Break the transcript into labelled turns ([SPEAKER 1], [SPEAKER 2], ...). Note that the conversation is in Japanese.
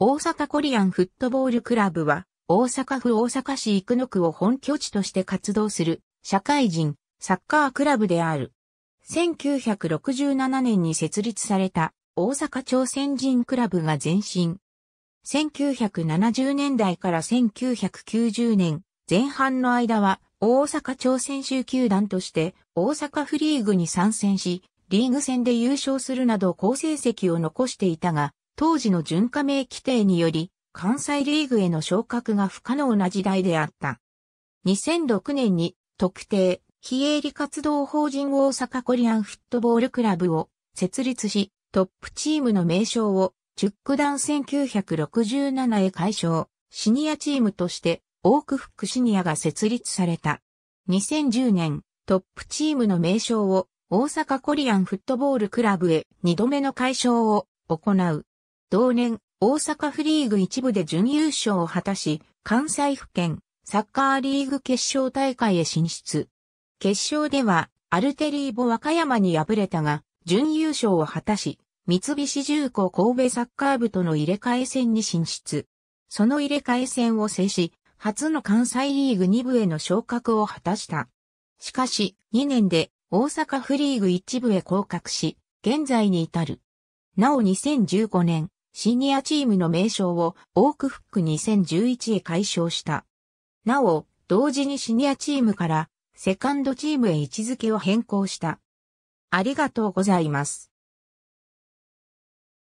[SPEAKER 1] 大阪コリアンフットボールクラブは、大阪府大阪市生野区を本拠地として活動する、社会人、サッカークラブである。1967年に設立された、大阪朝鮮人クラブが前身。1970年代から1990年前半の間は、大阪朝鮮州球団として、大阪フリーグに参戦し、リーグ戦で優勝するなど好成績を残していたが、当時の準加盟規定により、関西リーグへの昇格が不可能な時代であった。2006年に特定、非営利活動法人大阪コリアンフットボールクラブを設立し、トップチームの名称を、10区団1967へ解消、シニアチームとして、オークフックシニアが設立された。2010年、トップチームの名称を、大阪コリアンフットボールクラブへ2度目の解消を行う。同年、大阪フリーグ一部で準優勝を果たし、関西府県サッカーリーグ決勝大会へ進出。決勝では、アルテリーボ和歌山に敗れたが、準優勝を果たし、三菱重工神戸サッカー部との入れ替え戦に進出。その入れ替え戦を制し、初の関西リーグ2部への昇格を果たした。しかし、2年で大阪フリーグ1部へ降格し、現在に至る。なお2015年、シニアチームの名称をオークフック2011へ解消した。なお、同時にシニアチームからセカンドチームへ位置づけを変更した。ありがとうございます。